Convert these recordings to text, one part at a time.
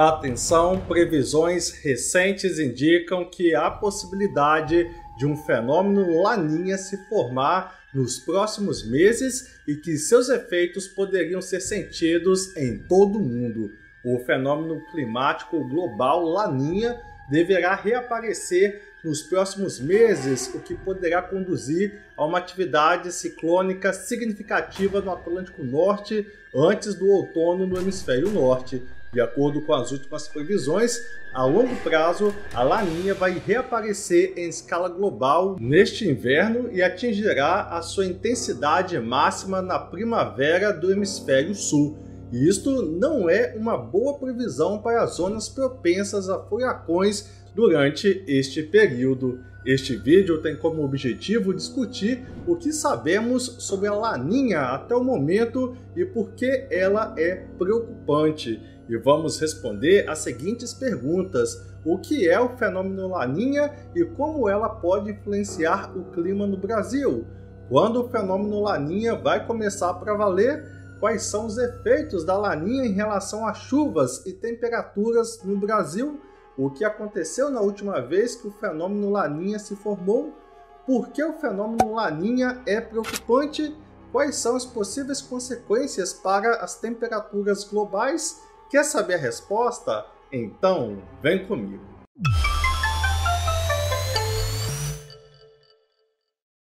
Atenção, previsões recentes indicam que há possibilidade de um fenômeno Laninha se formar nos próximos meses e que seus efeitos poderiam ser sentidos em todo o mundo. O fenômeno climático global Laninha deverá reaparecer nos próximos meses, o que poderá conduzir a uma atividade ciclônica significativa no Atlântico Norte antes do outono no hemisfério norte. De acordo com as últimas previsões, a longo prazo, a laninha vai reaparecer em escala global neste inverno e atingirá a sua intensidade máxima na primavera do hemisfério sul. E isto não é uma boa previsão para as zonas propensas a furacões durante este período. Este vídeo tem como objetivo discutir o que sabemos sobre a laninha até o momento e por que ela é preocupante e vamos responder as seguintes perguntas: o que é o fenômeno Laninha e como ela pode influenciar o clima no Brasil? Quando o fenômeno Laninha vai começar para valer? Quais são os efeitos da Laninha em relação a chuvas e temperaturas no Brasil? O que aconteceu na última vez que o fenômeno Laninha se formou? Por que o fenômeno Laninha é preocupante? Quais são as possíveis consequências para as temperaturas globais? Quer saber a resposta? Então, vem comigo.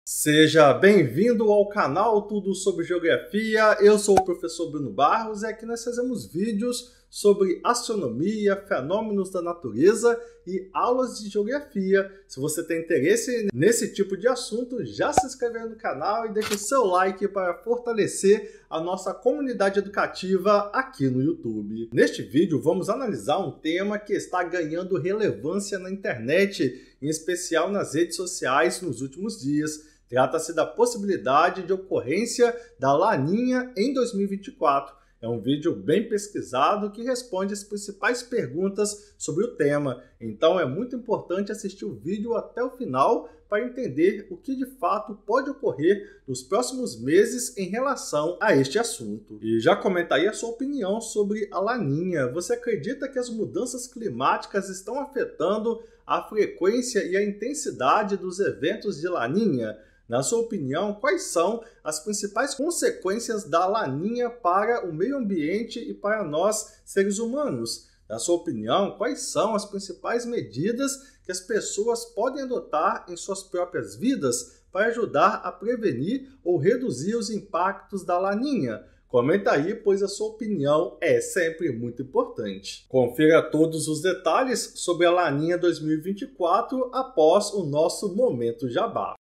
Seja bem-vindo ao canal Tudo sobre Geografia. Eu sou o professor Bruno Barros e aqui nós fazemos vídeos sobre astronomia, fenômenos da natureza e aulas de geografia. Se você tem interesse nesse tipo de assunto, já se inscreve no canal e deixa o seu like para fortalecer a nossa comunidade educativa aqui no YouTube. Neste vídeo, vamos analisar um tema que está ganhando relevância na internet, em especial nas redes sociais nos últimos dias. Trata-se da possibilidade de ocorrência da laninha em 2024. É um vídeo bem pesquisado que responde as principais perguntas sobre o tema, então é muito importante assistir o vídeo até o final para entender o que de fato pode ocorrer nos próximos meses em relação a este assunto. E já comenta aí a sua opinião sobre a laninha. Você acredita que as mudanças climáticas estão afetando a frequência e a intensidade dos eventos de laninha? Na sua opinião, quais são as principais consequências da laninha para o meio ambiente e para nós, seres humanos? Na sua opinião, quais são as principais medidas que as pessoas podem adotar em suas próprias vidas para ajudar a prevenir ou reduzir os impactos da laninha? Comenta aí, pois a sua opinião é sempre muito importante. Confira todos os detalhes sobre a Laninha 2024 após o nosso Momento Jabá.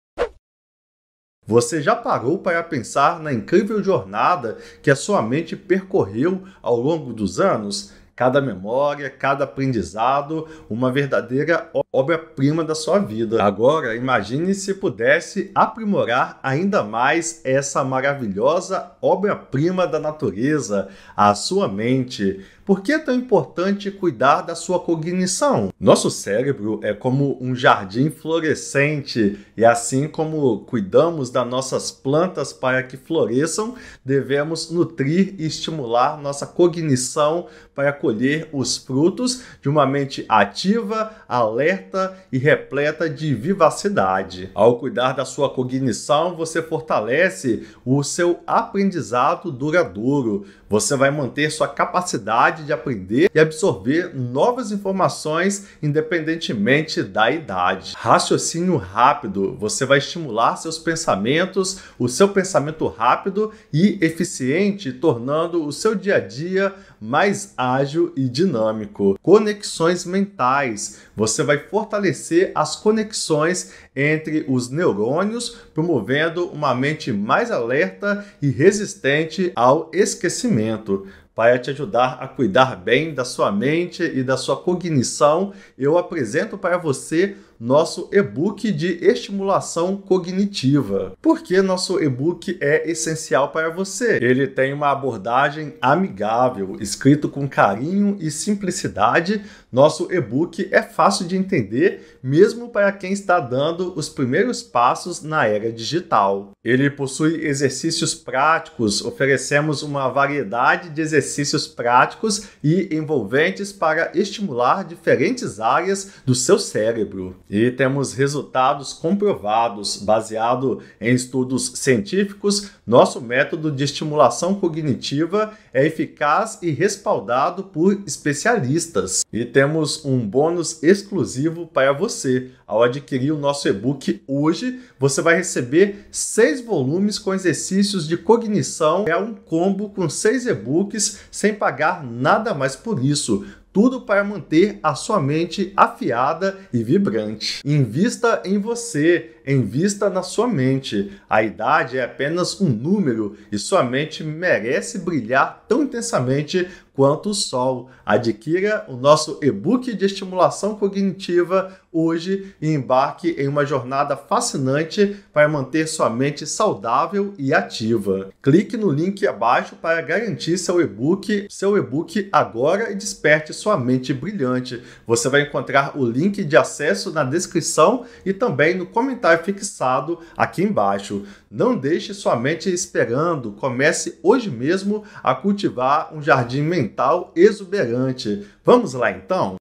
Você já parou para pensar na incrível jornada que a sua mente percorreu ao longo dos anos? Cada memória, cada aprendizado, uma verdadeira obra-prima da sua vida. Agora, imagine se pudesse aprimorar ainda mais essa maravilhosa obra-prima da natureza, a sua mente. Por que é tão importante cuidar da sua cognição? Nosso cérebro é como um jardim florescente e assim como cuidamos das nossas plantas para que floresçam, devemos nutrir e estimular nossa cognição para colher os frutos de uma mente ativa, alerta aberta e repleta de vivacidade. Ao cuidar da sua cognição, você fortalece o seu aprendizado duradouro. Você vai manter sua capacidade de aprender e absorver novas informações independentemente da idade. Raciocínio rápido, você vai estimular seus pensamentos, o seu pensamento rápido e eficiente, tornando o seu dia a dia mais ágil e dinâmico. Conexões mentais. Você vai fortalecer as conexões entre os neurônios, promovendo uma mente mais alerta e resistente ao esquecimento para te ajudar a cuidar bem da sua mente e da sua cognição, eu apresento para você nosso e-book de estimulação cognitiva. Porque nosso e-book é essencial para você. Ele tem uma abordagem amigável, escrito com carinho e simplicidade nosso e-book é fácil de entender, mesmo para quem está dando os primeiros passos na era digital. Ele possui exercícios práticos, oferecemos uma variedade de exercícios práticos e envolventes para estimular diferentes áreas do seu cérebro. E temos resultados comprovados, baseado em estudos científicos, nosso método de estimulação cognitiva é eficaz e respaldado por especialistas. E temos um bônus exclusivo para você. Ao adquirir o nosso e-book hoje, você vai receber seis volumes com exercícios de cognição. É um combo com seis e-books sem pagar nada mais por isso tudo para manter a sua mente afiada e vibrante. Invista em você, invista na sua mente. A idade é apenas um número e sua mente merece brilhar tão intensamente quanto o sol. Adquira o nosso e-book de estimulação cognitiva hoje e embarque em uma jornada fascinante para manter sua mente saudável e ativa. Clique no link abaixo para garantir seu e-book, seu e-book agora e desperte sua mente brilhante. Você vai encontrar o link de acesso na descrição e também no comentário fixado aqui embaixo. Não deixe sua mente esperando, comece hoje mesmo a cultivar um jardim mental mental exuberante. Vamos lá então?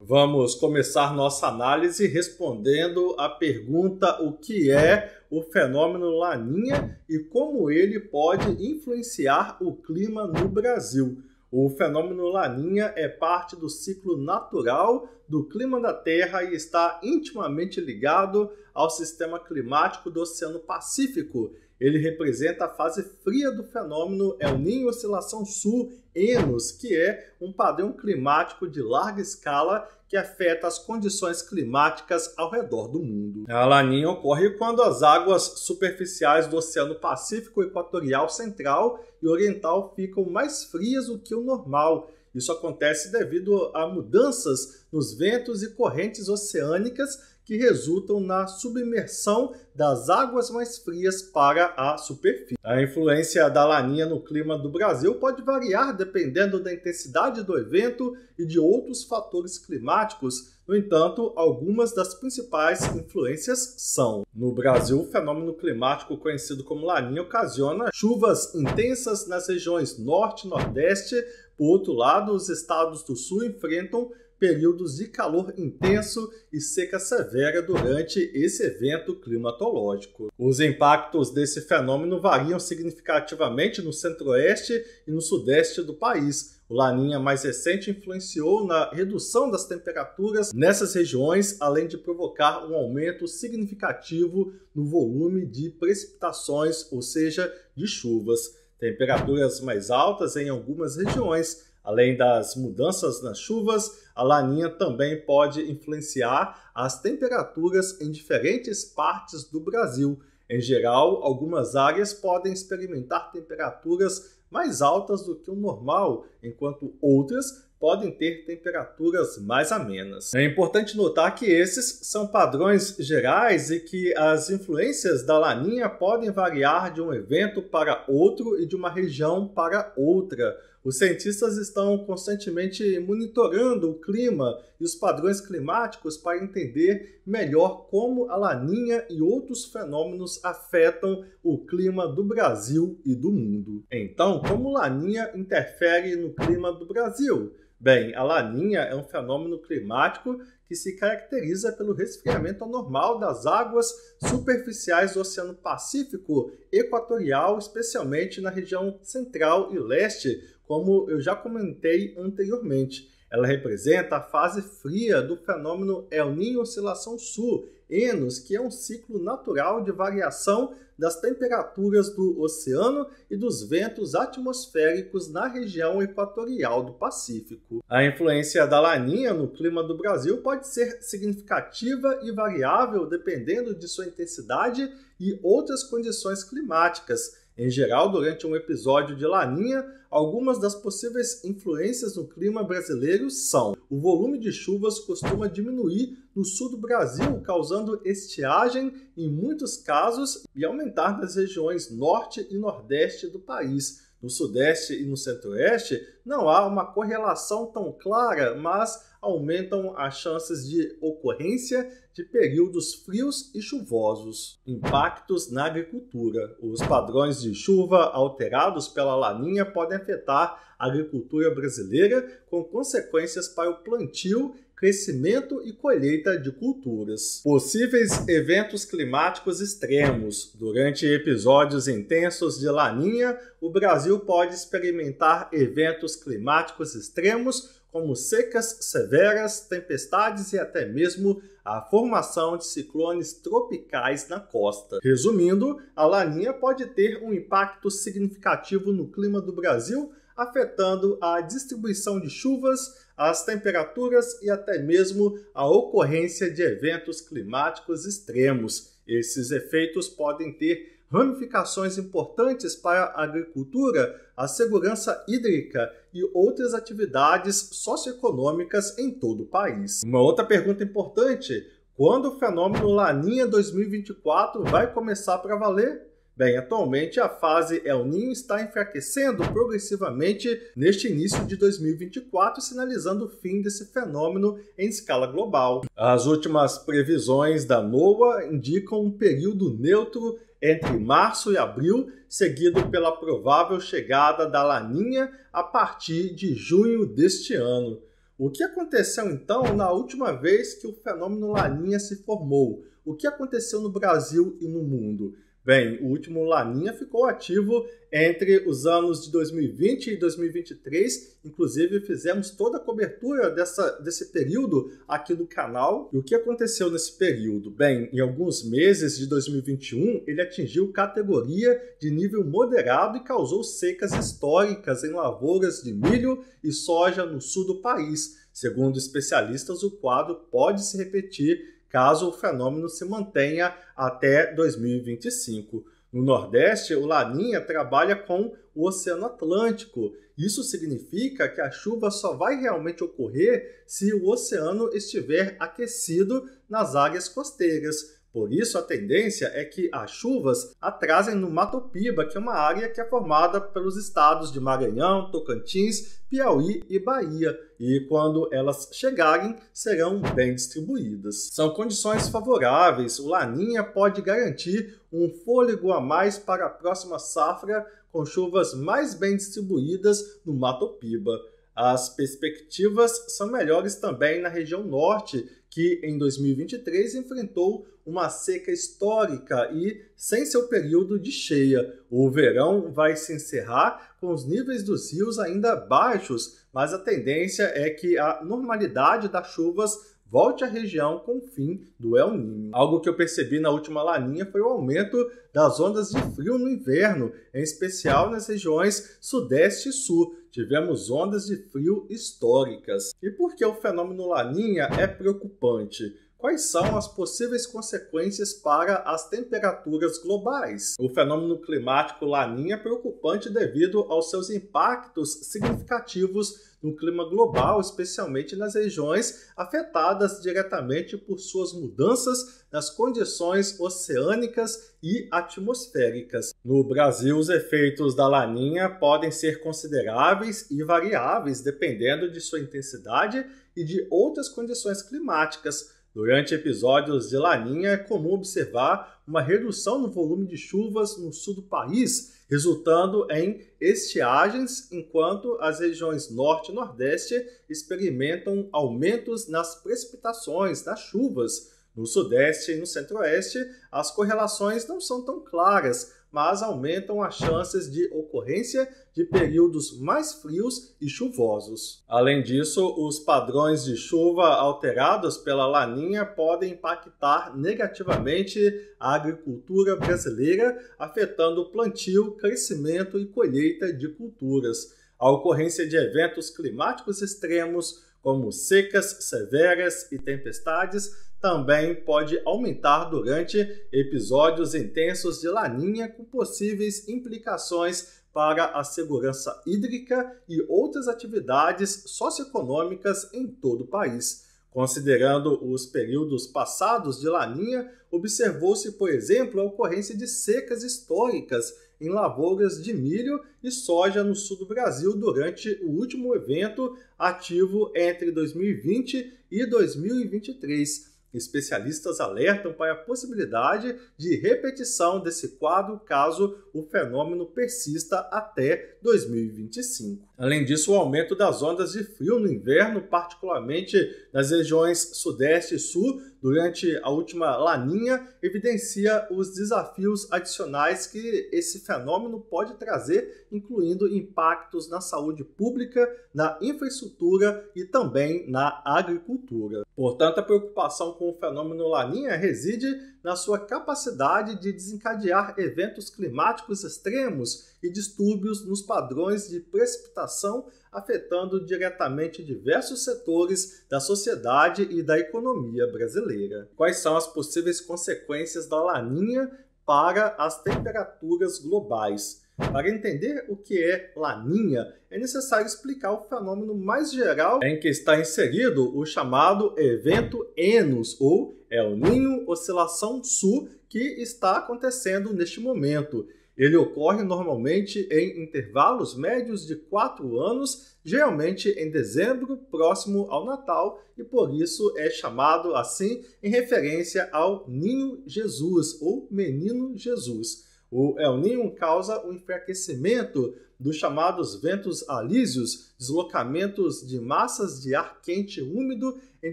Vamos começar nossa análise respondendo à pergunta o que é o fenômeno Laninha e como ele pode influenciar o clima no Brasil. O fenômeno Laninha é parte do ciclo natural do clima da Terra e está intimamente ligado ao sistema climático do Oceano Pacífico. Ele representa a fase fria do fenômeno El Niño Oscilação Sul Enos, que é um padrão climático de larga escala que afeta as condições climáticas ao redor do mundo. A laninha ocorre quando as águas superficiais do Oceano Pacífico Equatorial Central e Oriental ficam mais frias do que o normal, isso acontece devido a mudanças nos ventos e correntes oceânicas que resultam na submersão das águas mais frias para a superfície. A influência da laninha no clima do Brasil pode variar dependendo da intensidade do evento e de outros fatores climáticos, no entanto, algumas das principais influências são: no Brasil, o fenômeno climático conhecido como Laninha ocasiona chuvas intensas nas regiões norte e nordeste. Por outro lado, os estados do sul enfrentam períodos de calor intenso e seca severa durante esse evento climatológico. Os impactos desse fenômeno variam significativamente no centro-oeste e no sudeste do país, o Laninha mais recente influenciou na redução das temperaturas nessas regiões, além de provocar um aumento significativo no volume de precipitações, ou seja, de chuvas. Temperaturas mais altas em algumas regiões, além das mudanças nas chuvas, a laninha também pode influenciar as temperaturas em diferentes partes do Brasil. Em geral, algumas áreas podem experimentar temperaturas mais altas do que o normal, enquanto outras podem ter temperaturas mais amenas. É importante notar que esses são padrões gerais e que as influências da laninha podem variar de um evento para outro e de uma região para outra. Os cientistas estão constantemente monitorando o clima e os padrões climáticos para entender melhor como a laninha e outros fenômenos afetam o clima do Brasil e do mundo. Então, como laninha interfere no clima do Brasil? Bem, a laninha é um fenômeno climático que se caracteriza pelo resfriamento anormal das águas superficiais do Oceano Pacífico Equatorial, especialmente na região central e leste, como eu já comentei anteriormente. Ela representa a fase fria do fenômeno El Niño Oscilação Sul, Enos, que é um ciclo natural de variação das temperaturas do oceano e dos ventos atmosféricos na região equatorial do Pacífico. A influência da laninha no clima do Brasil pode ser significativa e variável dependendo de sua intensidade e outras condições climáticas. Em geral, durante um episódio de laninha, Algumas das possíveis influências no clima brasileiro são: o volume de chuvas costuma diminuir no sul do Brasil, causando estiagem em muitos casos e aumentar nas regiões norte e nordeste do país. No sudeste e no centro-oeste não há uma correlação tão clara, mas aumentam as chances de ocorrência de períodos frios e chuvosos. Impactos na agricultura. Os padrões de chuva alterados pela laninha podem afetar a agricultura brasileira, com consequências para o plantio crescimento e colheita de culturas. Possíveis eventos climáticos extremos. Durante episódios intensos de laninha, o Brasil pode experimentar eventos climáticos extremos como secas severas, tempestades e até mesmo a formação de ciclones tropicais na costa. Resumindo, a laninha pode ter um impacto significativo no clima do Brasil, afetando a distribuição de chuvas, as temperaturas e até mesmo a ocorrência de eventos climáticos extremos. Esses efeitos podem ter ramificações importantes para a agricultura, a segurança hídrica e outras atividades socioeconômicas em todo o país. Uma outra pergunta importante: quando o fenômeno Laninha 2024 vai começar para valer? Bem, atualmente a fase El Ninho está enfraquecendo progressivamente neste início de 2024, sinalizando o fim desse fenômeno em escala global. As últimas previsões da NOAA indicam um período neutro entre março e abril, seguido pela provável chegada da Laninha a partir de junho deste ano. O que aconteceu então na última vez que o fenômeno Laninha se formou? O que aconteceu no Brasil e no mundo? Bem, o último Laninha ficou ativo entre os anos de 2020 e 2023. Inclusive, fizemos toda a cobertura dessa, desse período aqui do canal. E o que aconteceu nesse período? Bem, em alguns meses de 2021, ele atingiu categoria de nível moderado e causou secas históricas em lavouras de milho e soja no sul do país. Segundo especialistas, o quadro pode se repetir caso o fenômeno se mantenha até 2025. No Nordeste, o Laninha trabalha com o Oceano Atlântico. Isso significa que a chuva só vai realmente ocorrer se o oceano estiver aquecido nas áreas costeiras. Por isso, a tendência é que as chuvas atrasem no Mato Piba, que é uma área que é formada pelos estados de Maranhão, Tocantins, Piauí e Bahia, e quando elas chegarem, serão bem distribuídas. São condições favoráveis, o Laninha pode garantir um fôlego a mais para a próxima safra, com chuvas mais bem distribuídas no Mato Piba. As perspectivas são melhores também na região norte, que em 2023 enfrentou uma seca histórica e sem seu período de cheia. O verão vai se encerrar com os níveis dos rios ainda baixos, mas a tendência é que a normalidade das chuvas volte à região com o fim do El Niño. Algo que eu percebi na última laninha foi o aumento das ondas de frio no inverno, em especial nas regiões sudeste e sul. Tivemos ondas de frio históricas. E por que o fenômeno laninha é preocupante? quais são as possíveis consequências para as temperaturas globais. O fenômeno climático Laninha é preocupante devido aos seus impactos significativos no clima global, especialmente nas regiões afetadas diretamente por suas mudanças nas condições oceânicas e atmosféricas. No Brasil, os efeitos da laninha podem ser consideráveis e variáveis dependendo de sua intensidade e de outras condições climáticas Durante episódios de laninha, é comum observar uma redução no volume de chuvas no sul do país, resultando em estiagens, enquanto as regiões norte e nordeste experimentam aumentos nas precipitações, das chuvas. No sudeste e no centro-oeste, as correlações não são tão claras, mas aumentam as chances de ocorrência de períodos mais frios e chuvosos. Além disso, os padrões de chuva alterados pela laninha podem impactar negativamente a agricultura brasileira, afetando o plantio, crescimento e colheita de culturas. A ocorrência de eventos climáticos extremos, como secas severas e tempestades, também pode aumentar durante episódios intensos de laninha, com possíveis implicações para a segurança hídrica e outras atividades socioeconômicas em todo o país. Considerando os períodos passados de laninha, observou-se, por exemplo, a ocorrência de secas históricas em lavouras de milho e soja no sul do Brasil durante o último evento ativo entre 2020 e 2023. Especialistas alertam para a possibilidade de repetição desse quadro caso o fenômeno persista até 2025. Além disso, o aumento das ondas de frio no inverno, particularmente nas regiões Sudeste e Sul, durante a última laninha, evidencia os desafios adicionais que esse fenômeno pode trazer, incluindo impactos na saúde pública, na infraestrutura e também na agricultura. Portanto, a preocupação com o fenômeno Laninha reside na sua capacidade de desencadear eventos climáticos extremos e distúrbios nos padrões de precipitação, afetando diretamente diversos setores da sociedade e da economia brasileira. Quais são as possíveis consequências da Laninha para as temperaturas globais? Para entender o que é laninha, é necessário explicar o fenômeno mais geral em que está inserido o chamado evento Enos, ou El Ninho Oscilação Sul, que está acontecendo neste momento. Ele ocorre normalmente em intervalos médios de quatro anos, geralmente em dezembro, próximo ao Natal, e por isso é chamado assim em referência ao Ninho Jesus ou Menino Jesus. O El Ninho causa o enfraquecimento dos chamados ventos alísios, deslocamentos de massas de ar quente úmido em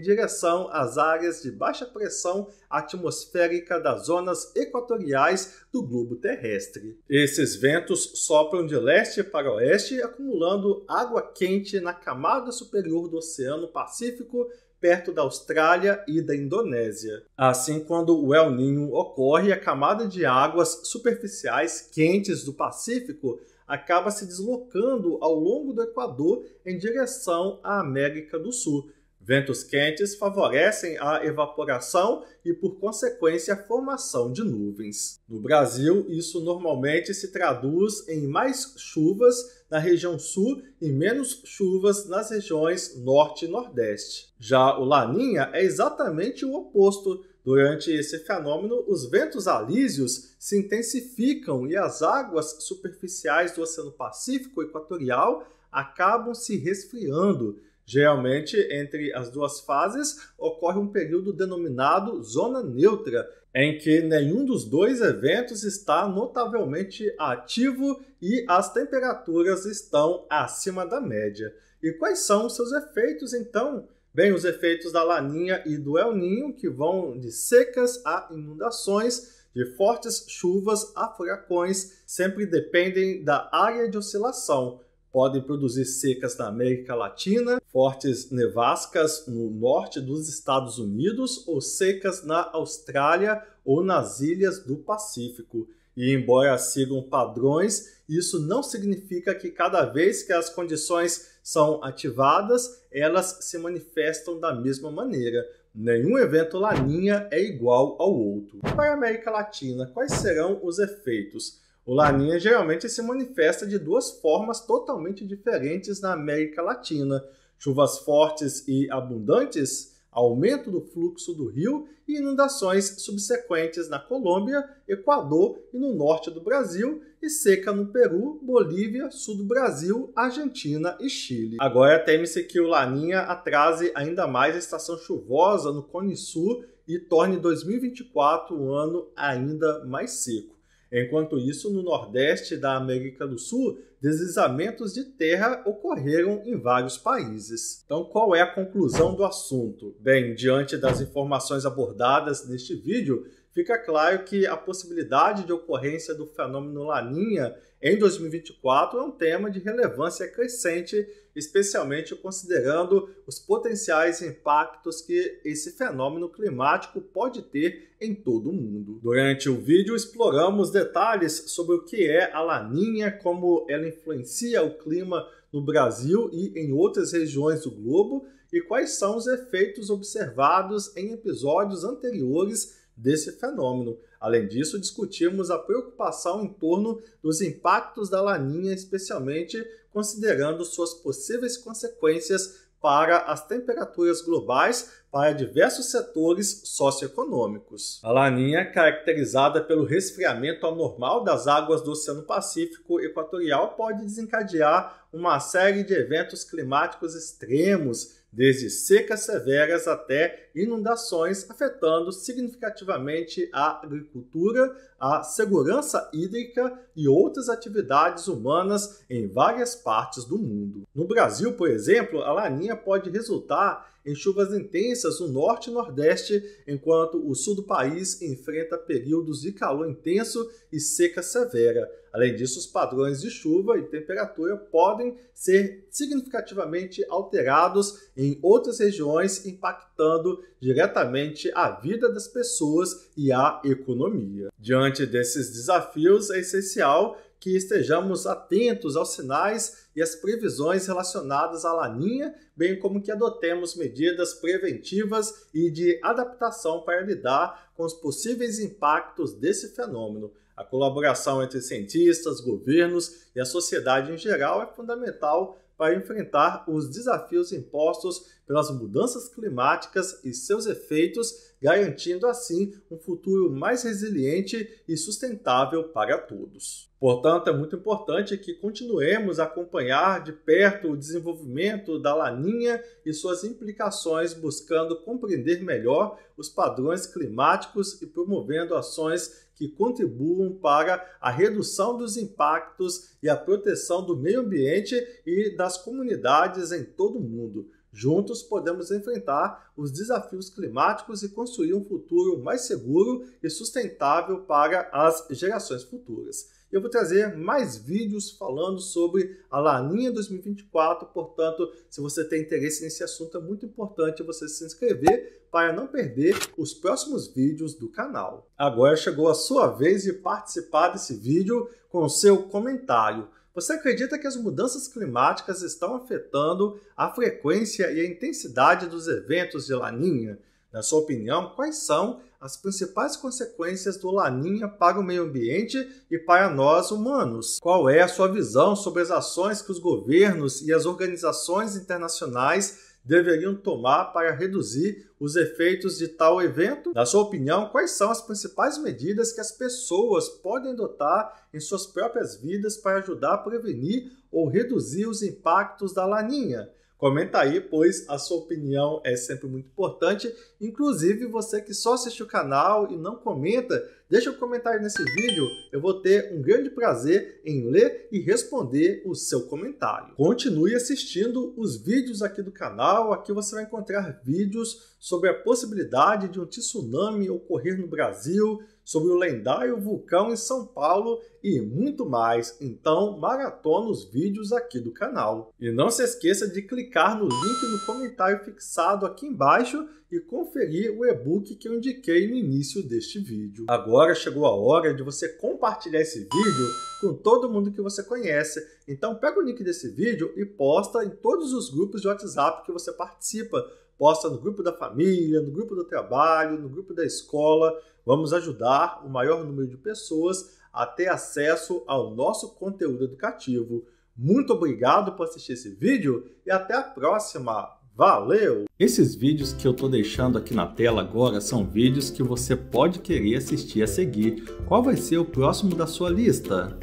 direção às áreas de baixa pressão atmosférica das zonas equatoriais do globo terrestre. Esses ventos sopram de leste para oeste, acumulando água quente na camada superior do Oceano Pacífico perto da Austrália e da Indonésia. Assim, quando o El Ninho ocorre, a camada de águas superficiais quentes do Pacífico acaba se deslocando ao longo do Equador em direção à América do Sul Ventos quentes favorecem a evaporação e, por consequência, a formação de nuvens. No Brasil, isso normalmente se traduz em mais chuvas na região sul e menos chuvas nas regiões norte e nordeste. Já o Laninha é exatamente o oposto. Durante esse fenômeno, os ventos alísios se intensificam e as águas superficiais do Oceano Pacífico Equatorial acabam se resfriando Geralmente, entre as duas fases, ocorre um período denominado zona neutra, em que nenhum dos dois eventos está notavelmente ativo e as temperaturas estão acima da média. E quais são os seus efeitos então? Bem, os efeitos da laninha e do El Ninho, que vão de secas a inundações, de fortes chuvas a furacões, sempre dependem da área de oscilação podem produzir secas na América Latina, fortes nevascas no norte dos Estados Unidos ou secas na Austrália ou nas ilhas do Pacífico. E embora sigam padrões, isso não significa que cada vez que as condições são ativadas, elas se manifestam da mesma maneira. Nenhum evento Laninha é igual ao outro. Para a América Latina, quais serão os efeitos? O Laninha geralmente se manifesta de duas formas totalmente diferentes na América Latina: chuvas fortes e abundantes, aumento do fluxo do rio e inundações subsequentes na Colômbia, Equador e no norte do Brasil, e seca no Peru, Bolívia, sul do Brasil, Argentina e Chile. Agora teme-se que o Laninha atrase ainda mais a estação chuvosa no Cone Sul e torne 2024 um ano ainda mais seco. Enquanto isso, no nordeste da América do Sul, deslizamentos de terra ocorreram em vários países. Então, qual é a conclusão do assunto? Bem, diante das informações abordadas neste vídeo, fica claro que a possibilidade de ocorrência do fenômeno Laninha em 2024 é um tema de relevância crescente, especialmente considerando os potenciais impactos que esse fenômeno climático pode ter em todo o mundo. Durante o vídeo exploramos detalhes sobre o que é a Laninha, como ela influencia o clima no Brasil e em outras regiões do globo e quais são os efeitos observados em episódios anteriores desse fenômeno. Além disso, discutimos a preocupação em torno dos impactos da laninha, especialmente considerando suas possíveis consequências para as temperaturas globais para diversos setores socioeconômicos. A laninha é caracterizada pelo resfriamento anormal das águas do Oceano Pacífico Equatorial pode desencadear uma série de eventos climáticos extremos desde secas severas até inundações, afetando significativamente a agricultura, a segurança hídrica e outras atividades humanas em várias partes do mundo. No Brasil, por exemplo, a laninha pode resultar em chuvas intensas no norte e nordeste, enquanto o sul do país enfrenta períodos de calor intenso e seca severa. Além disso, os padrões de chuva e temperatura podem ser significativamente alterados em outras regiões, impactando diretamente a vida das pessoas e a economia. Diante desses desafios, é essencial que estejamos atentos aos sinais e às previsões relacionadas à laninha, bem como que adotemos medidas preventivas e de adaptação para lidar com os possíveis impactos desse fenômeno. A colaboração entre cientistas, governos e a sociedade em geral é fundamental para enfrentar os desafios impostos pelas mudanças climáticas e seus efeitos, garantindo assim um futuro mais resiliente e sustentável para todos. Portanto, é muito importante que continuemos a acompanhar de perto o desenvolvimento da laninha e suas implicações, buscando compreender melhor os padrões climáticos e promovendo ações que contribuam para a redução dos impactos e a proteção do meio ambiente e das comunidades em todo o mundo. Juntos podemos enfrentar os desafios climáticos e construir um futuro mais seguro e sustentável para as gerações futuras. Eu vou trazer mais vídeos falando sobre a Laninha 2024, portanto, se você tem interesse nesse assunto, é muito importante você se inscrever para não perder os próximos vídeos do canal. Agora chegou a sua vez de participar desse vídeo com o seu comentário. Você acredita que as mudanças climáticas estão afetando a frequência e a intensidade dos eventos de Laninha? Na sua opinião, quais são as principais consequências do Laninha para o meio ambiente e para nós humanos? Qual é a sua visão sobre as ações que os governos e as organizações internacionais deveriam tomar para reduzir os efeitos de tal evento? Na sua opinião, quais são as principais medidas que as pessoas podem adotar em suas próprias vidas para ajudar a prevenir ou reduzir os impactos da laninha? Comenta aí, pois a sua opinião é sempre muito importante. Inclusive, você que só assiste o canal e não comenta, Deixa um comentário nesse vídeo, eu vou ter um grande prazer em ler e responder o seu comentário. Continue assistindo os vídeos aqui do canal, aqui você vai encontrar vídeos sobre a possibilidade de um tsunami ocorrer no Brasil, sobre o lendário vulcão em São Paulo e muito mais. Então, maratona os vídeos aqui do canal. E não se esqueça de clicar no link no comentário fixado aqui embaixo e conferir o e-book que eu indiquei no início deste vídeo. Agora Agora chegou a hora de você compartilhar esse vídeo com todo mundo que você conhece. Então pega o link desse vídeo e posta em todos os grupos de WhatsApp que você participa. Posta no grupo da família, no grupo do trabalho, no grupo da escola. Vamos ajudar o maior número de pessoas a ter acesso ao nosso conteúdo educativo. Muito obrigado por assistir esse vídeo e até a próxima! Valeu! Esses vídeos que eu estou deixando aqui na tela agora são vídeos que você pode querer assistir a seguir. Qual vai ser o próximo da sua lista?